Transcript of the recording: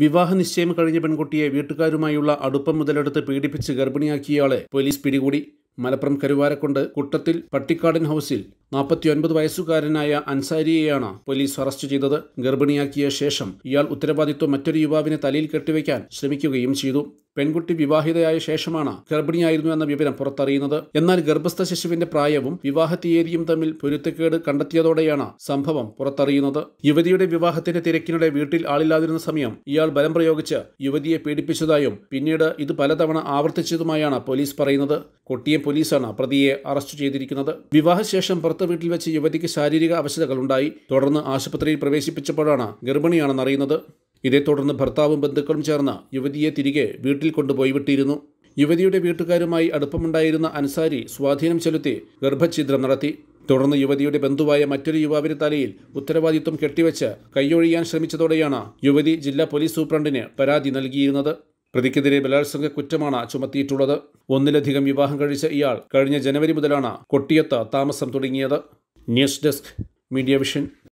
വിവാഹ നിശ്ചയം കഴിഞ്ഞ പെൺകുട്ടിയെ വീട്ടുകാരുമായുള്ള അടുപ്പം മുതലെടുത്ത് പീഡിപ്പിച്ച് ഗർഭിണിയാക്കിയയാളെ പോലീസ് പിടികൂടി മലപ്പുറം കരുവാരക്കൊണ്ട് കുട്ടത്തിൽ പട്ടിക്കാടൻ ഹൗസിൽ നാൽപ്പത്തിയൊൻപത് വയസ്സുകാരനായ അൻസാരിയെയാണ് പോലീസ് അറസ്റ്റ് ചെയ്തത് ഗർഭിണിയാക്കിയ ശേഷം ഇയാൾ ഉത്തരവാദിത്വം മറ്റൊരു യുവാവിനെ തലയിൽ കെട്ടിവയ്ക്കാൻ ശ്രമിക്കുകയും ചെയ്തു പെൺകുട്ടി വിവാഹിതയായ ശേഷമാണ് ഗർഭിണിയായിരുന്നു എന്ന വിവരം പുറത്തറിയുന്നത് എന്നാൽ ഗർഭസ്ഥ ശിശുവിന്റെ പ്രായവും വിവാഹ തീയതിയും തമ്മിൽ പൊരുത്തക്കേട് കണ്ടെത്തിയതോടെയാണ് സംഭവം പുറത്തറിയുന്നത് യുവതിയുടെ വിവാഹത്തിന്റെ തിരക്കിനിടെ വീട്ടിൽ ആളില്ലാതിരുന്ന സമയം ഇയാൾ ബലം പ്രയോഗിച്ച് യുവതിയെ പീഡിപ്പിച്ചതായും പിന്നീട് ഇത് പലതവണ ആവർത്തിച്ചതുമായാണ് പോലീസ് പറയുന്നത് കൊട്ടിയം പോലീസാണ് പ്രതിയെ അറസ്റ്റ് ചെയ്തിരിക്കുന്നത് വിവാഹശേഷം പുറത്ത് വീട്ടിൽ വെച്ച് യുവതിക്ക് ശാരീരിക ഉണ്ടായി തുടർന്ന് ആശുപത്രിയിൽ പ്രവേശിപ്പിച്ചപ്പോഴാണ് ഗർഭിണിയാണെന്നറിയുന്നത് ഇതേ തുടർന്ന് ഭർത്താവും ബന്ധുക്കളും ചേർന്ന് യുവതിയെ തിരികെ വീട്ടിൽ കൊണ്ടുപോയി വിട്ടിരുന്നു യുവതിയുടെ വീട്ടുകാരുമായി അടുപ്പമുണ്ടായിരുന്ന അൻസാരി സ്വാധീനം ചെലുത്തി ഗർഭഛിദ്രം നടത്തി തുടർന്ന് യുവതിയുടെ ബന്ധുവായ മറ്റൊരു യുവാവിന്റെ തലയിൽ ഉത്തരവാദിത്വം കെട്ടിവെച്ച് കൈയൊഴിയാൻ ശ്രമിച്ചതോടെയാണ് യുവതി ജില്ലാ പോലീസ് സൂപ്രണ്ടിന് പരാതി നൽകിയിരുന്നത് പ്രതിക്കെതിരെ ബലാത്സംഗ കുറ്റമാണ് ചുമത്തിയിട്ടുള്ളത് ഒന്നിലധികം വിവാഹം കഴിച്ച ഇയാൾ കഴിഞ്ഞ ജനുവരി മുതലാണ് കൊട്ടിയത്ത് താമസം തുടങ്ങിയത് ന്യൂസ് ഡെസ്ക് മീഡിയ വിഷൻ